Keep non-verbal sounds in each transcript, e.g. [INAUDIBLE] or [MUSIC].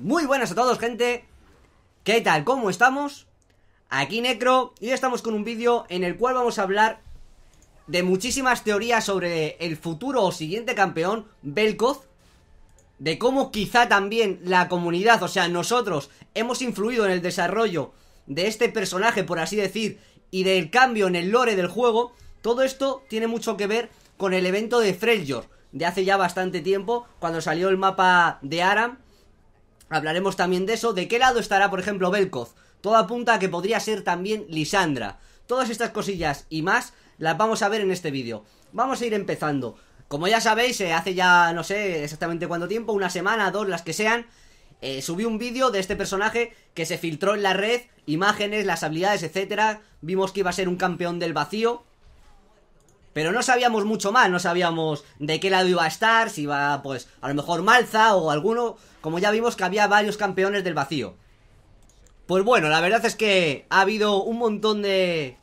Muy buenas a todos, gente. ¿Qué tal? ¿Cómo estamos? Aquí Necro y estamos con un vídeo en el cual vamos a hablar de muchísimas teorías sobre el futuro o siguiente campeón, Velkoz De cómo quizá también la comunidad, o sea, nosotros, hemos influido en el desarrollo de este personaje, por así decir, y del cambio en el lore del juego. Todo esto tiene mucho que ver con el evento de Freljord, de hace ya bastante tiempo, cuando salió el mapa de Aram Hablaremos también de eso, de qué lado estará, por ejemplo, Belkoz. toda apunta a que podría ser también Lisandra. Todas estas cosillas y más las vamos a ver en este vídeo. Vamos a ir empezando. Como ya sabéis, eh, hace ya no sé exactamente cuánto tiempo, una semana, dos, las que sean, eh, subí un vídeo de este personaje que se filtró en la red, imágenes, las habilidades, etcétera. Vimos que iba a ser un campeón del vacío. Pero no sabíamos mucho más, no sabíamos de qué lado iba a estar, si iba, pues, a lo mejor Malza o alguno como ya vimos que había varios campeones del vacío. Pues bueno, la verdad es que ha habido un montón de...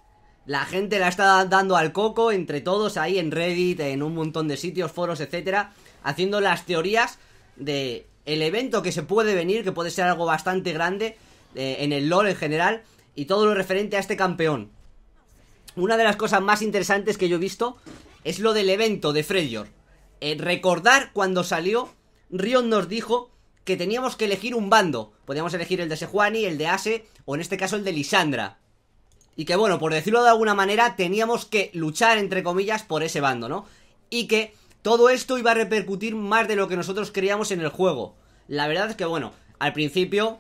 La gente la está dando al coco entre todos ahí en Reddit, en un montón de sitios, foros, etcétera, haciendo las teorías de el evento que se puede venir, que puede ser algo bastante grande eh, en el LoL en general y todo lo referente a este campeón. Una de las cosas más interesantes que yo he visto es lo del evento de Freljord. Eh, recordar cuando salió, Rion nos dijo que teníamos que elegir un bando. Podíamos elegir el de Sejuani, el de Ase o en este caso el de Lisandra. Y que bueno, por decirlo de alguna manera, teníamos que luchar entre comillas por ese bando, ¿no? Y que todo esto iba a repercutir más de lo que nosotros creíamos en el juego. La verdad es que bueno, al principio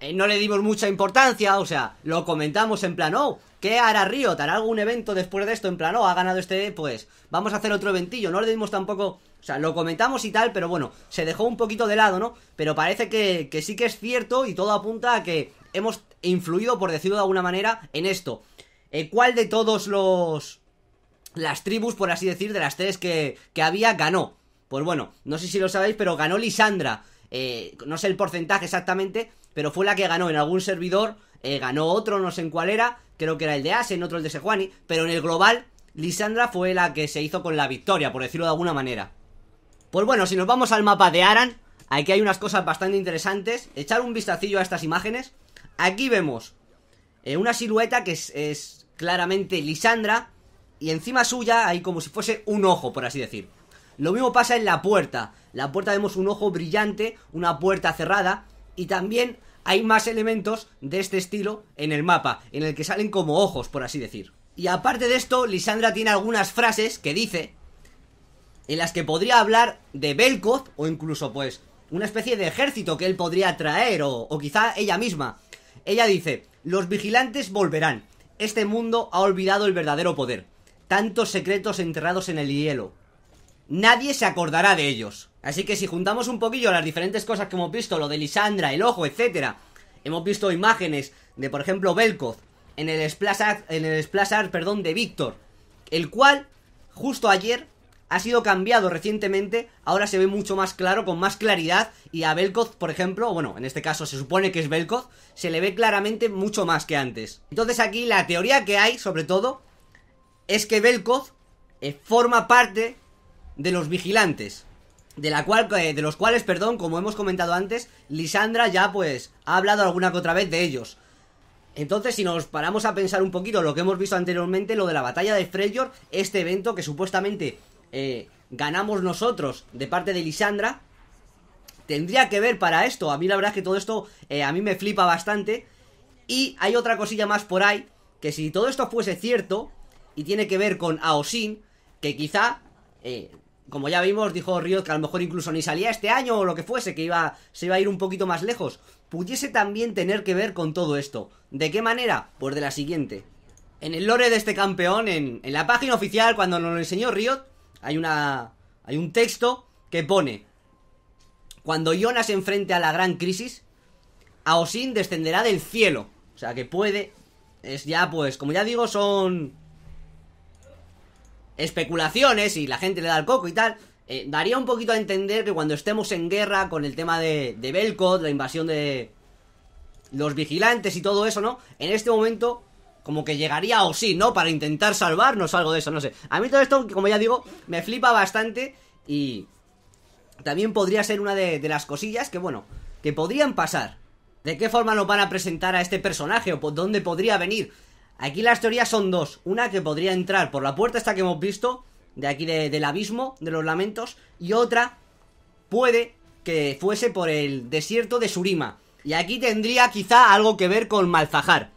eh, no le dimos mucha importancia, o sea, lo comentamos en plan, oh, ¿qué hará Riot? ¿Hará algún evento después de esto? En plan, oh, ha ganado este, pues vamos a hacer otro eventillo. No le dimos tampoco o sea, lo comentamos y tal, pero bueno, se dejó un poquito de lado, ¿no? Pero parece que, sí que es cierto y todo apunta a que hemos influido, por decirlo de alguna manera, en esto. Eh, ¿Cuál de todos los... las tribus, por así decir, de las tres que, había, ganó? Pues bueno, no sé si lo sabéis, pero ganó Lisandra. Eh, no sé el porcentaje exactamente, pero fue la que ganó en algún servidor. Eh, ganó otro, no sé en cuál era. Creo que era el de Asen, otro el de Sejuani. Pero en el global, Lisandra fue la que se hizo con la victoria, por decirlo de alguna manera. Pues bueno, si nos vamos al mapa de Aran, aquí hay unas cosas bastante interesantes. Echar un vistacillo a estas imágenes. Aquí vemos eh, una silueta que es, es claramente Lisandra y encima suya hay como si fuese un ojo, por así decir. Lo mismo pasa en la puerta. La puerta vemos un ojo brillante, una puerta cerrada y también hay más elementos de este estilo en el mapa, en el que salen como ojos, por así decir. Y aparte de esto, Lisandra tiene algunas frases que dice en las que podría hablar de Belkov o incluso pues una especie de ejército que él podría traer o, quizá ella misma. Ella dice, los vigilantes volverán. Este mundo ha olvidado el verdadero poder. Tantos secretos enterrados en el hielo. Nadie se acordará de ellos. Así que si juntamos un poquillo las diferentes cosas que hemos visto, lo de Lisandra, el ojo, etcétera, Hemos visto imágenes de, por ejemplo, Belkov en el Splash en el perdón, de Víctor, el cual justo ayer ha sido cambiado recientemente, ahora se ve mucho más claro, con más claridad, y a Belkoth, por ejemplo, bueno, en este caso se supone que es Belkoth, se le ve claramente mucho más que antes. Entonces aquí la teoría que hay, sobre todo, es que Belkoth eh, forma parte de los vigilantes, de, la cual, eh, de los cuales, perdón, como hemos comentado antes, Lisandra ya pues ha hablado alguna que otra vez de ellos. Entonces, si nos paramos a pensar un poquito lo que hemos visto anteriormente, lo de la batalla de Freljord, este evento que supuestamente eh, ganamos nosotros de parte de Lisandra. Tendría que ver para esto. A mí la verdad es que todo esto eh, a mí me flipa bastante. Y hay otra cosilla más por ahí, que si todo esto fuese cierto, y tiene que ver con Aosin, que quizá, eh, como ya vimos, dijo Riot que a lo mejor incluso ni salía este año o lo que fuese, que iba, se iba a ir un poquito más lejos, pudiese también tener que ver con todo esto. ¿De qué manera? Pues de la siguiente. En el lore de este campeón, en, en la página oficial, cuando nos lo enseñó Riot, hay una hay un texto que pone cuando Jonas se enfrente a la gran crisis, Aosin descenderá del cielo, o sea que puede es ya pues como ya digo son especulaciones y la gente le da el coco y tal. Eh, daría un poquito a entender que cuando estemos en guerra con el tema de, de la invasión de los vigilantes y todo eso, ¿no? En este momento como que llegaría o sí, ¿no? Para intentar salvarnos, algo de eso, no sé. A mí todo esto, como ya digo, me flipa bastante y también podría ser una de, las cosillas que, bueno, que podrían pasar. ¿De qué forma nos van a presentar a este personaje o por dónde podría venir? Aquí las teorías son dos. Una que podría entrar por la puerta esta que hemos visto, de aquí del abismo, de los lamentos, y otra puede que fuese por el desierto de Surima. Y aquí tendría quizá algo que ver con Malzahar.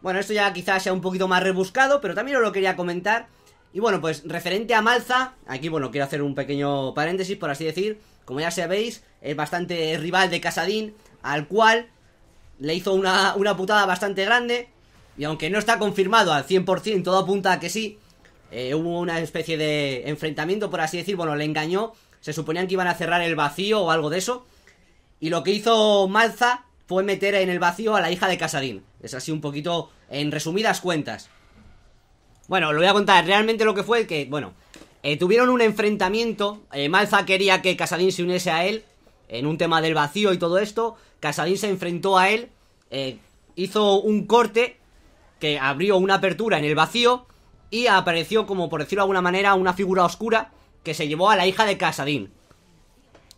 Bueno, esto ya quizás sea un poquito más rebuscado, pero también os lo quería comentar. Y bueno, pues referente a Malza, aquí bueno, quiero hacer un pequeño paréntesis, por así decir. Como ya sabéis, es bastante rival de Casadín, al cual le hizo una, putada bastante grande. Y aunque no está confirmado al 100%, todo apunta a que sí. Eh, hubo una especie de enfrentamiento, por así decir. Bueno, le engañó. Se suponían que iban a cerrar el vacío o algo de eso. Y lo que hizo Malza fue meter en el vacío a la hija de Casadín. Es así un poquito en resumidas cuentas. Bueno, lo voy a contar realmente lo que fue, que, bueno, eh, tuvieron un enfrentamiento, eh, Malza quería que Casadín se uniese a él, en un tema del vacío y todo esto, Casadín se enfrentó a él, eh, hizo un corte que abrió una apertura en el vacío y apareció como, por decirlo de alguna manera, una figura oscura que se llevó a la hija de Casadín.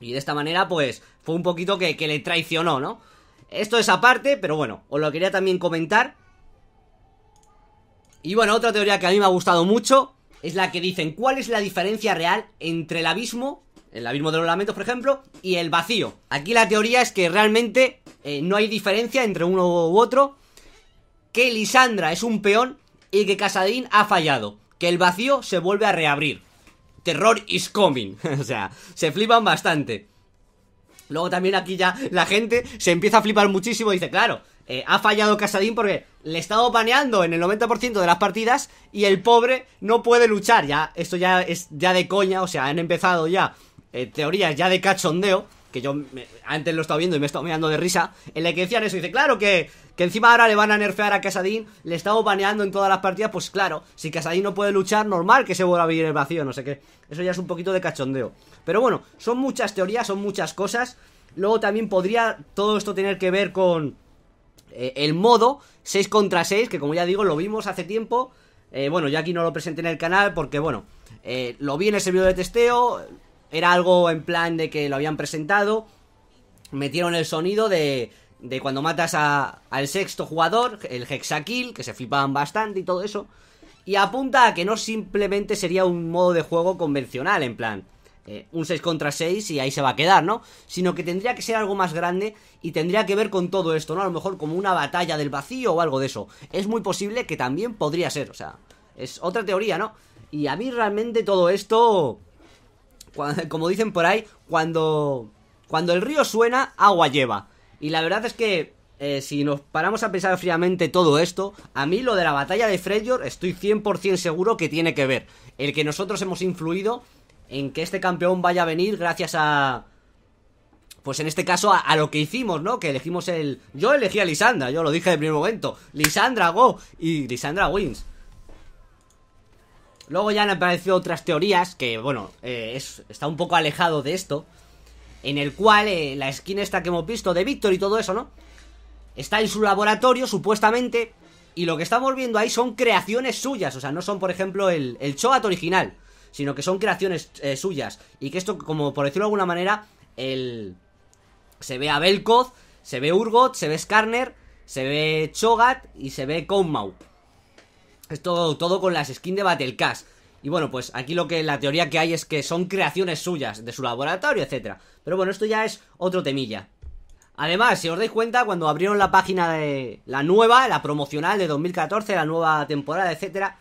Y de esta manera, pues, fue un poquito que le traicionó, ¿no? Esto es aparte, pero bueno, os lo quería también comentar. Y bueno, otra teoría que a mí me ha gustado mucho es la que dicen cuál es la diferencia real entre el abismo, el abismo de los lamentos por ejemplo, y el vacío. Aquí la teoría es que realmente eh, no hay diferencia entre uno u otro, que Lisandra es un peón y que Casadín ha fallado, que el vacío se vuelve a reabrir. Terror is coming, [LAUGHS] o sea, se flipan bastante. Luego también aquí ya la gente se empieza a flipar muchísimo y dice, claro, eh, ha fallado Casadín porque le he estado paneando en el 90% de las partidas y el pobre no puede luchar. Ya, esto ya es ya de coña, o sea, han empezado ya eh, teorías ya de cachondeo que yo antes lo estaba viendo y me he estado mirando de risa, en la que decían eso, y dice, claro que, encima ahora le van a nerfear a Casadín, le estamos baneando en todas las partidas, pues claro, si Casadín no puede luchar, normal que se vuelva a vivir el vacío, no sé qué, eso ya es un poquito de cachondeo. Pero bueno, son muchas teorías, son muchas cosas, luego también podría todo esto tener que ver con eh, el modo 6 contra 6, que como ya digo, lo vimos hace tiempo, eh, bueno, yo aquí no lo presenté en el canal porque bueno, eh, lo vi en ese servidor de testeo, era algo en plan de que lo habían presentado, metieron el sonido de, de cuando matas a al sexto jugador, el hexakill, que se flipaban bastante y todo eso. Y apunta a que no simplemente sería un modo de juego convencional, en plan, eh, un 6 contra 6 y ahí se va a quedar, ¿no? Sino que tendría que ser algo más grande y tendría que ver con todo esto, ¿no? A lo mejor como una batalla del vacío o algo de eso. Es muy posible que también podría ser, o sea, es otra teoría, ¿no? Y a mí realmente todo esto como dicen por ahí, cuando, cuando el río suena, agua lleva. Y la verdad es que eh, si nos paramos a pensar fríamente todo esto, a mí lo de la batalla de Freyjord estoy 100% seguro que tiene que ver. El que nosotros hemos influido en que este campeón vaya a venir gracias a... Pues en este caso a, a lo que hicimos, ¿no? Que elegimos el... Yo elegí a Lisandra, yo lo dije en el primer momento. Lisandra Go y Lisandra Wins. Luego ya han aparecido otras teorías que, bueno, eh, está un poco alejado de esto. En el cual eh, la skin esta que hemos visto de Víctor y todo eso, ¿no? Está en su laboratorio, supuestamente. Y lo que estamos viendo ahí son creaciones suyas. O sea, no son, por ejemplo, el, el original. Sino que son creaciones eh, suyas. Y que esto, como por decirlo de alguna manera, el... Se ve a Vel'Koz, se ve Urgot, se ve Skarner, se ve Chogat y se ve Kongmau. Esto todo con las skins de Battle Y bueno, pues aquí lo que la teoría que hay es que son creaciones suyas, de su laboratorio, etcétera. Pero bueno, esto ya es otro temilla. Además, si os dais cuenta, cuando abrieron la página de la nueva, la promocional de 2014, la nueva temporada, etcétera,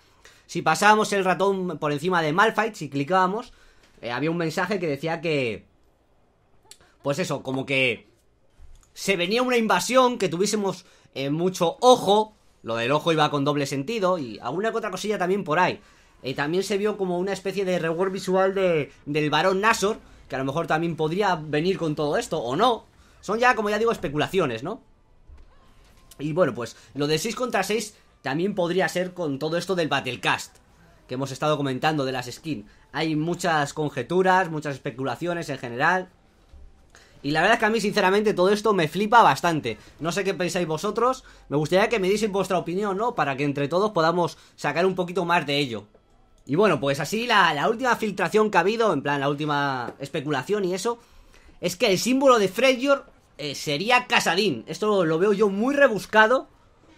si pasábamos el ratón por encima de Malphite, si clicábamos, eh, había un mensaje que decía que pues eso, como que se venía una invasión, que tuviésemos eh, mucho ojo, lo del ojo iba con doble sentido y alguna otra cosilla también por ahí. Eh, también se vio como una especie de reward visual de, del varón Nasor, que a lo mejor también podría venir con todo esto, o no. Son ya, como ya digo, especulaciones, ¿no? Y bueno, pues lo de 6 contra 6 también podría ser con todo esto del Battlecast, que hemos estado comentando de las skins. Hay muchas conjeturas, muchas especulaciones en general. Y la verdad es que a mí, sinceramente, todo esto me flipa bastante. No sé qué pensáis vosotros. Me gustaría que me dieseis vuestra opinión, ¿no? Para que entre todos podamos sacar un poquito más de ello. Y bueno, pues así la, última filtración que ha habido, en plan la última especulación y eso, es que el símbolo de Freyjord eh, sería Casadín. Esto lo, veo yo muy rebuscado,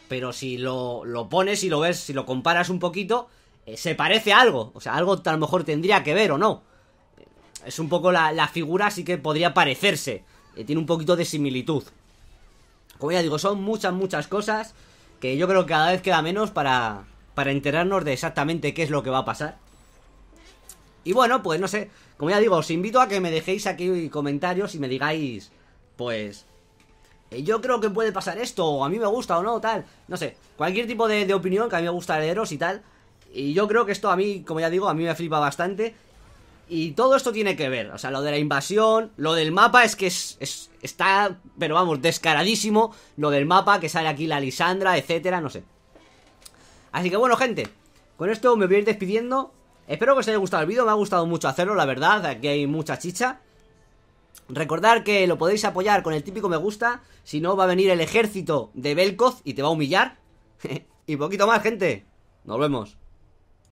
pero si lo, pones y lo ves, si lo comparas un poquito, eh, se parece a algo. O sea, algo tal lo mejor tendría que ver o no es un poco la, la figura, así que podría parecerse. Eh, tiene un poquito de similitud. Como ya digo, son muchas, muchas cosas que yo creo que cada vez queda menos para, para enterarnos de exactamente qué es lo que va a pasar. Y bueno, pues no sé, como ya digo, os invito a que me dejéis aquí comentarios y me digáis, pues, eh, yo creo que puede pasar esto, o a mí me gusta o no, tal, no sé, cualquier tipo de, de opinión que a mí me gusta leeros y tal. Y yo creo que esto a mí, como ya digo, a mí me flipa bastante y todo esto tiene que ver, o sea, lo de la invasión, lo del mapa es que es, está, pero vamos, descaradísimo, lo del mapa, que sale aquí la Lisandra, etcétera, no sé. Así que bueno, gente, con esto me voy a ir despidiendo. Espero que os haya gustado el vídeo, me ha gustado mucho hacerlo, la verdad, aquí hay mucha chicha. Recordar que lo podéis apoyar con el típico me gusta, si no va a venir el ejército de Belcoz y te va a humillar. [LAUGHS] y poquito más, gente. Nos vemos.